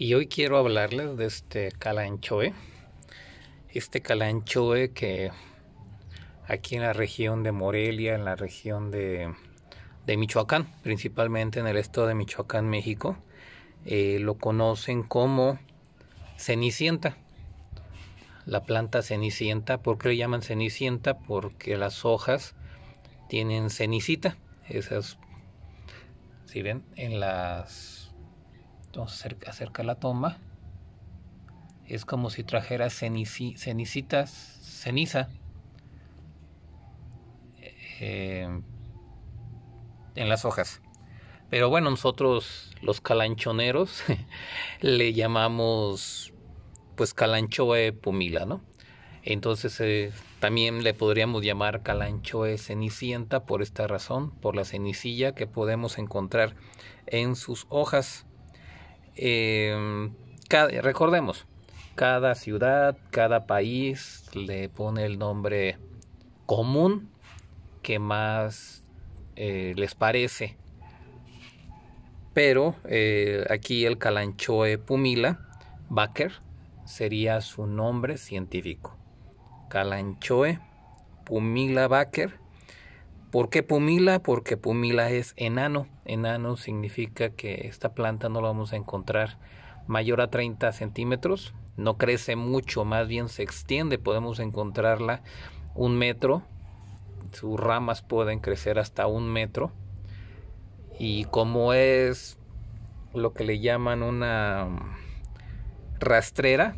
Y hoy quiero hablarles de este calanchoe. Este calanchoe que aquí en la región de Morelia, en la región de, Michoacán, principalmente en el estado de Michoacán, México, eh, lo conocen como cenicienta. La planta cenicienta, ¿por qué le llaman cenicienta? Porque las hojas tienen cenicita. Esas, si ven, en las entonces acerca, la toma. Es como si trajera cenicitas, ceniza. Eh, en las hojas. Pero bueno, nosotros los calanchoneros le llamamos pues calanchoe pumila, ¿no? Entonces eh, también le podríamos llamar calanchoe cenicienta por esta razón, por la cenicilla que podemos encontrar en sus hojas. Em, recordemos, cada ciudad, cada país le pone el nombre común que más eh, les parece. Pero eh, aquí el Calanchoe pumila, Baker, sería su nombre científico. Calanchoe pumila Baker ¿Por qué pumila? Porque pumila es enano. Enano significa que esta planta no la vamos a encontrar mayor a 30 centímetros. No crece mucho, más bien se extiende. Podemos encontrarla un metro. Sus ramas pueden crecer hasta un metro. Y como es lo que le llaman una rastrera,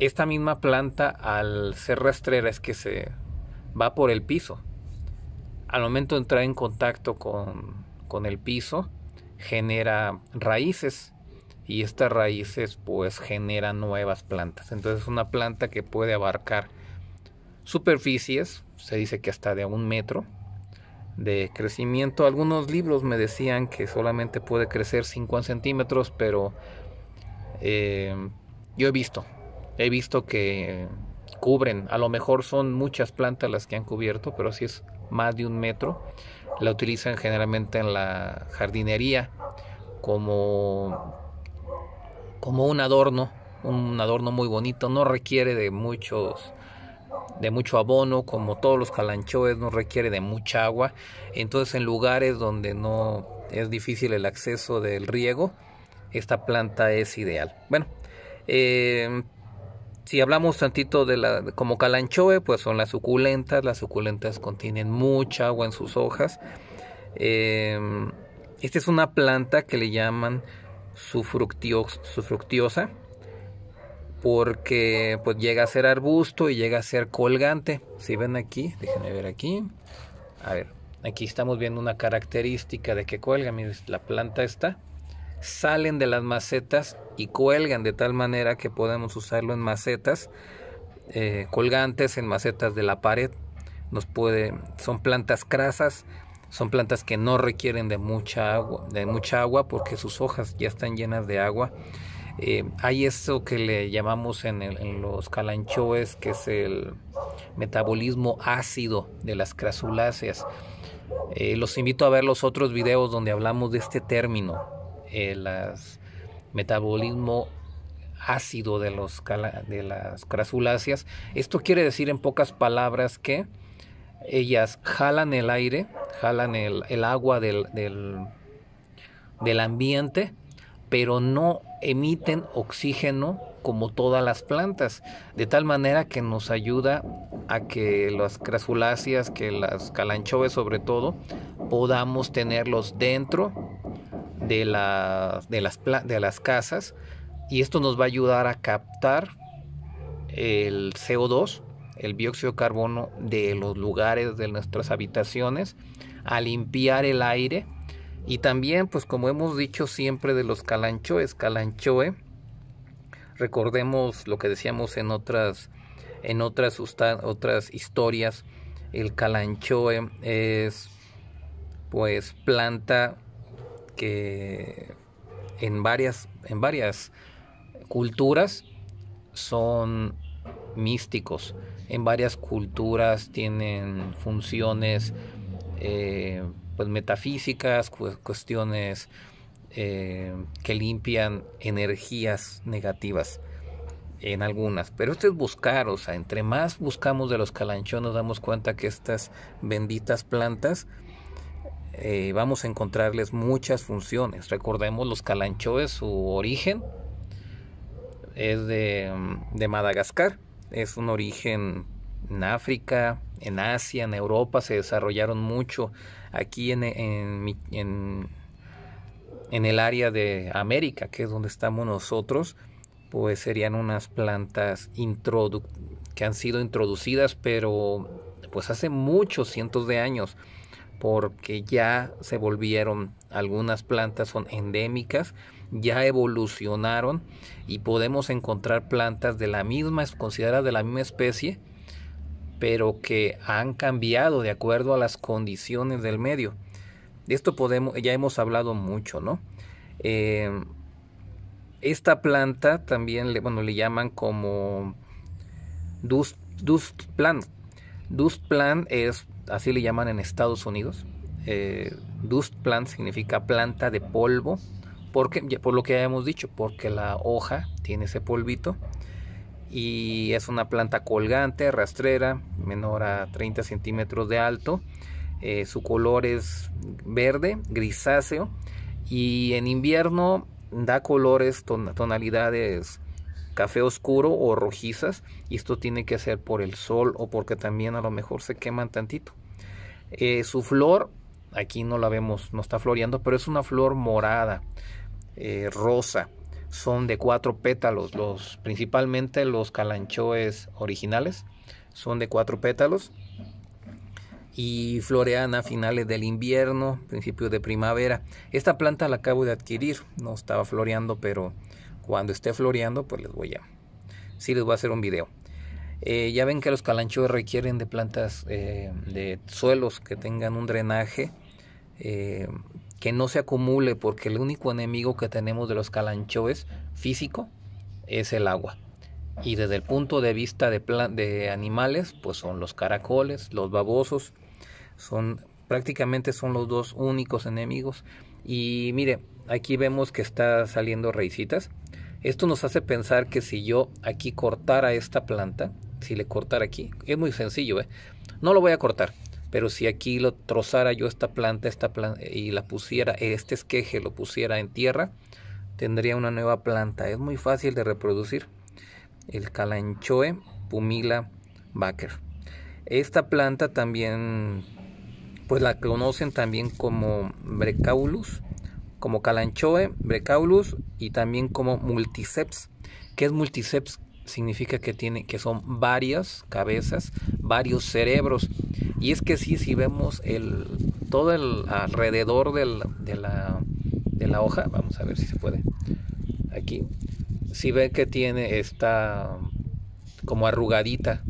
esta misma planta al ser rastrera es que se va por el piso al momento de entrar en contacto con, el piso, genera raíces y estas raíces pues generan nuevas plantas. Entonces es una planta que puede abarcar superficies, se dice que hasta de un metro de crecimiento. Algunos libros me decían que solamente puede crecer 5 centímetros, pero eh, yo he visto, he visto que cubren, a lo mejor son muchas plantas las que han cubierto, pero sí es más de un metro. La utilizan generalmente en la jardinería como, como un adorno, un adorno muy bonito. No requiere de muchos de mucho abono, como todos los calanchoes, no requiere de mucha agua. Entonces, en lugares donde no es difícil el acceso del riego, esta planta es ideal. Bueno, eh, si hablamos tantito de la como calanchoe, pues son las suculentas. Las suculentas contienen mucha agua en sus hojas. Em, esta es una planta que le llaman sufructiosa porque pues llega a ser arbusto y llega a ser colgante. Si ven aquí, déjenme ver aquí. A ver, aquí estamos viendo una característica de que cuelga. Miren, la planta está salen de las macetas y cuelgan de tal manera que podemos usarlo en macetas eh, colgantes, en macetas de la pared. Nos puede, son plantas crasas, son plantas que no requieren de mucha agua, de mucha agua porque sus hojas ya están llenas de agua. Eh, hay eso que le llamamos en, los calanchoes, que es el metabolismo ácido de las crasuláceas. Eh, los invito a ver los otros videos donde hablamos de este término, el eh, metabolismo ácido de, los de las crasuláceas. Esto quiere decir en pocas palabras que ellas jalan el aire, jalan el, agua del, del ambiente, pero no emiten oxígeno como todas las plantas, de tal manera que nos ayuda a que las crasuláceas, que las calanchoves sobre todo, podamos tenerlos dentro de, la, de, las, de las casas y esto nos va a ayudar a captar el CO2, el dióxido de carbono de los lugares de nuestras habitaciones, a limpiar el aire y también pues como hemos dicho siempre de los calanchoes, calanchoe, recordemos lo que decíamos en otras en otras, otras historias, el calanchoe es pues planta que en varias, en varias culturas son místicos, en varias culturas tienen funciones eh, pues metafísicas, cuestiones eh, que limpian energías negativas en algunas, pero esto es buscar, o sea, entre más buscamos de los calanchones, nos damos cuenta que estas benditas plantas eh, vamos a encontrarles muchas funciones. Recordemos los calanchoes, su origen es de, de Madagascar, es un origen en África, en Asia, en Europa, se desarrollaron mucho aquí en, en, en, en, el área de América, que es donde estamos nosotros, pues serían unas plantas que han sido introducidas, pero pues hace muchos cientos de años porque ya se volvieron algunas plantas son endémicas, ya evolucionaron y podemos encontrar plantas de la misma consideradas de la misma especie, pero que han cambiado de acuerdo a las condiciones del medio. De esto podemos ya hemos hablado mucho, ¿no? Eh, esta planta también le, bueno, le llaman como dust, dust plant. Dust plant es así le llaman en Estados Unidos. Eh, dust plant significa planta de polvo, porque, por lo que ya hemos dicho, porque la hoja tiene ese polvito y es una planta colgante, rastrera, menor a 30 centímetros de alto. Eh, su color es verde, grisáceo y en invierno da colores, tonalidades café oscuro o rojizas y esto tiene que ser por el sol o porque también a lo mejor se queman tantito. Eh, su flor, aquí no la vemos, no está floreando, pero es una flor morada, eh, rosa. Son de cuatro pétalos, los, principalmente los calanchoes originales son de cuatro pétalos y florean a finales del invierno, principio de primavera. Esta planta la acabo de adquirir, no estaba floreando, pero cuando esté floreando, pues les voy a... Sí, les voy a hacer un video. Eh, ya ven que los calanchoes requieren de plantas, eh, de suelos que tengan un drenaje, eh, que no se acumule, porque el único enemigo que tenemos de los calanchoes físico es el agua. Y desde el punto de vista de, de animales, pues son los caracoles, los babosos, son prácticamente son los dos únicos enemigos. Y mire, aquí vemos que está saliendo raicitas. Esto nos hace pensar que si yo aquí cortara esta planta, si le cortara aquí, es muy sencillo, ¿eh? no lo voy a cortar, pero si aquí lo trozara yo esta planta, esta y la pusiera, este esqueje lo pusiera en tierra, tendría una nueva planta. Es muy fácil de reproducir. El Calanchoe pumila baker. Esta planta también, pues la conocen también como Brecaulus como Calanchoe, Brecaulus y también como Multiceps. ¿Qué es Multiceps? Significa que, tiene, que son varias cabezas, varios cerebros. Y es que sí, si vemos el, todo el alrededor de, la, hoja, vamos a ver si se puede, aquí, si ve que tiene esta como arrugadita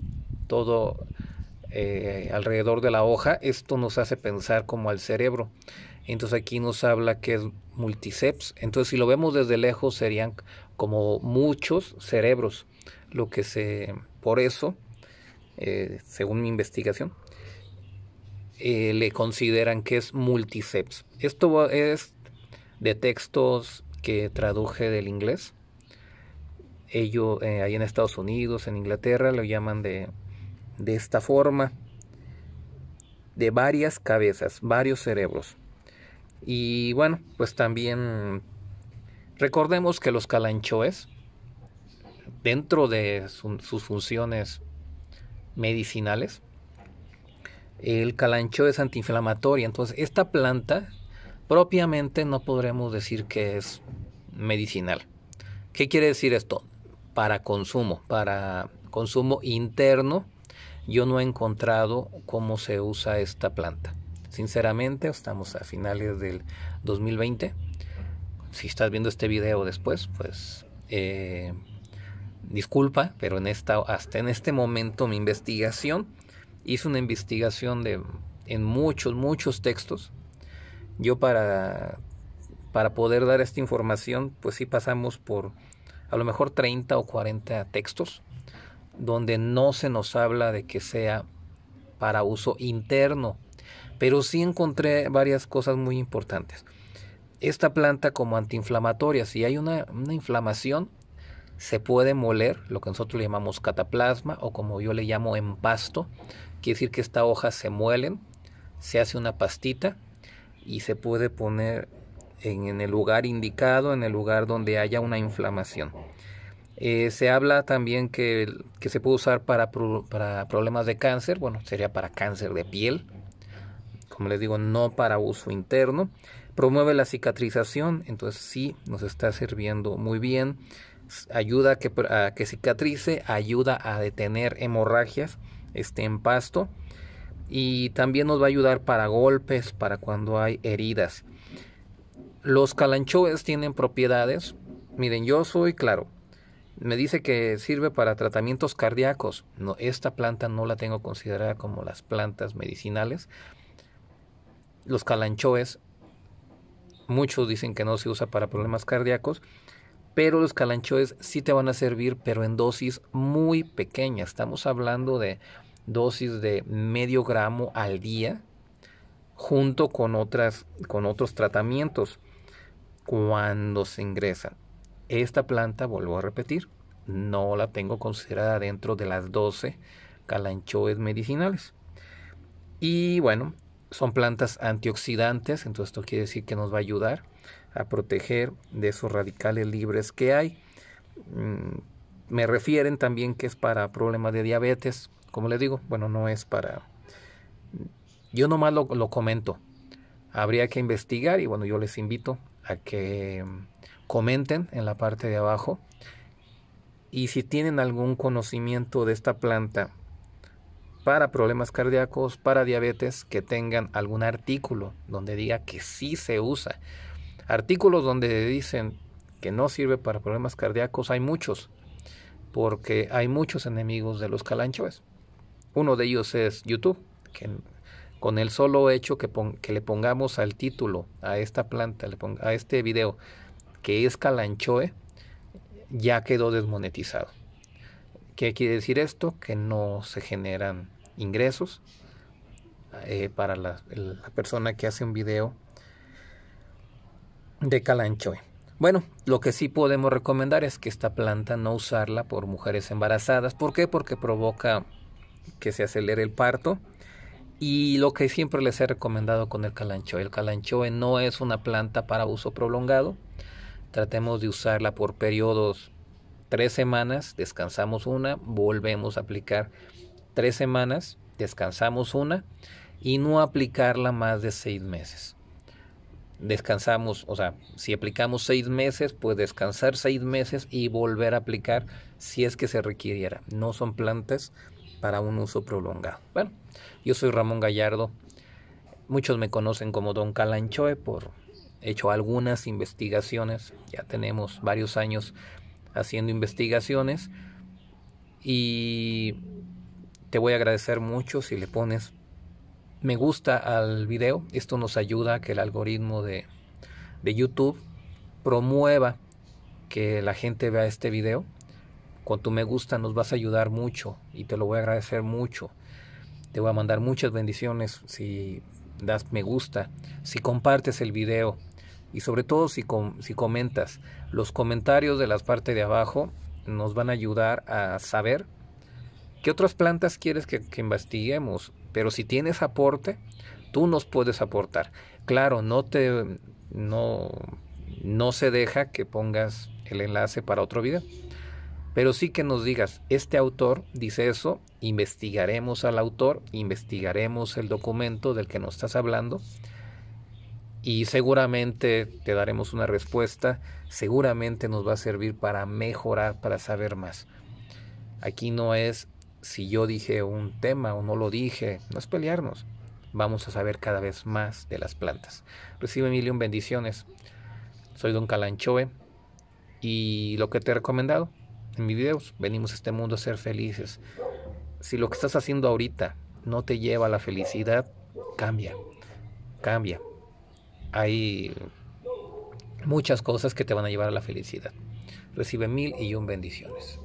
todo eh, alrededor de la hoja, esto nos hace pensar como al cerebro. Entonces aquí nos habla que es multiceps. Entonces, si lo vemos desde lejos, serían como muchos cerebros. Lo que se. Por eso, eh, según mi investigación, eh, le consideran que es multiceps. Esto es de textos que traduje del inglés. Ellos, eh, ahí en Estados Unidos, en Inglaterra, lo llaman de, de esta forma. De varias cabezas, varios cerebros. Y bueno, pues también recordemos que los calanchoes, dentro de sus funciones medicinales, el calancho es antiinflamatorio Entonces, esta planta propiamente no podremos decir que es medicinal. ¿Qué quiere decir esto? Para consumo, para consumo interno, yo no he encontrado cómo se usa esta planta. Sinceramente, estamos a finales del 2020. Si estás viendo este video después, pues eh, disculpa, pero en esta, hasta en este momento mi investigación, hice una investigación de, en muchos, muchos textos. Yo para, para poder dar esta información, pues sí pasamos por a lo mejor 30 o 40 textos donde no se nos habla de que sea para uso interno pero sí encontré varias cosas muy importantes. Esta planta como antiinflamatoria, si hay una, inflamación, se puede moler, lo que nosotros le llamamos cataplasma o como yo le llamo empasto, quiere decir que estas hojas se muelen, se hace una pastita y se puede poner en, el lugar indicado, en el lugar donde haya una inflamación. Eh, se habla también que, se puede usar para, problemas de cáncer, bueno, sería para cáncer de piel, como les digo, no para uso interno. Promueve la cicatrización, entonces sí, nos está sirviendo muy bien. Ayuda a que, cicatrice, ayuda a detener hemorragias este, en pasto. Y también nos va a ayudar para golpes, para cuando hay heridas. Los calanchoes tienen propiedades. Miren, yo soy claro, me dice que sirve para tratamientos cardíacos. No, esta planta no la tengo considerada como las plantas medicinales los calanchoes, muchos dicen que no se usa para problemas cardíacos, pero los calanchoes sí te van a servir, pero en dosis muy pequeñas. Estamos hablando de dosis de medio gramo al día, junto con, otras, con otros tratamientos cuando se ingresa. Esta planta, vuelvo a repetir, no la tengo considerada dentro de las 12 calanchoes medicinales. Y bueno, son plantas antioxidantes, entonces esto quiere decir que nos va a ayudar a proteger de esos radicales libres que hay. Mm, me refieren también que es para problemas de diabetes, como les digo, bueno, no es para... Yo nomás lo, lo comento, habría que investigar y bueno, yo les invito a que comenten en la parte de abajo y si tienen algún conocimiento de esta planta para problemas cardíacos, para diabetes, que tengan algún artículo donde diga que sí se usa. Artículos donde dicen que no sirve para problemas cardíacos hay muchos, porque hay muchos enemigos de los calanchoes. Uno de ellos es YouTube, que con el solo hecho que, que le pongamos al título a esta planta, a este video, que es calanchoe, ya quedó desmonetizado. ¿Qué quiere decir esto? Que no se generan ingresos eh, para la, persona que hace un video de calanchoe. Bueno, lo que sí podemos recomendar es que esta planta no usarla por mujeres embarazadas. ¿Por qué? Porque provoca que se acelere el parto. Y lo que siempre les he recomendado con el calanchoe. El calanchoe no es una planta para uso prolongado. Tratemos de usarla por periodos tres semanas, descansamos una, volvemos a aplicar tres semanas, descansamos una y no aplicarla más de seis meses. Descansamos, o sea, si aplicamos seis meses, pues descansar seis meses y volver a aplicar si es que se requiriera. No son plantas para un uso prolongado. Bueno, yo soy Ramón Gallardo. Muchos me conocen como Don Calanchoe por hecho algunas investigaciones. Ya tenemos varios años haciendo investigaciones y te voy a agradecer mucho si le pones me gusta al video. Esto nos ayuda a que el algoritmo de, YouTube promueva que la gente vea este video. Con tu me gusta nos vas a ayudar mucho y te lo voy a agradecer mucho. Te voy a mandar muchas bendiciones si das me gusta, si compartes el video y sobre todo si, si comentas. Los comentarios de las partes de abajo nos van a ayudar a saber ¿Qué otras plantas quieres que, investiguemos? Pero si tienes aporte, tú nos puedes aportar. Claro, no te no, no se deja que pongas el enlace para otro video. Pero sí que nos digas, este autor dice eso, investigaremos al autor, investigaremos el documento del que nos estás hablando y seguramente te daremos una respuesta, seguramente nos va a servir para mejorar, para saber más. Aquí no es si yo dije un tema o no lo dije, no es pelearnos. Vamos a saber cada vez más de las plantas. Recibe mil y un bendiciones. Soy Don Calanchoe y lo que te he recomendado en mis videos, venimos a este mundo a ser felices. Si lo que estás haciendo ahorita no te lleva a la felicidad, cambia, cambia. Hay muchas cosas que te van a llevar a la felicidad. Recibe mil y un bendiciones.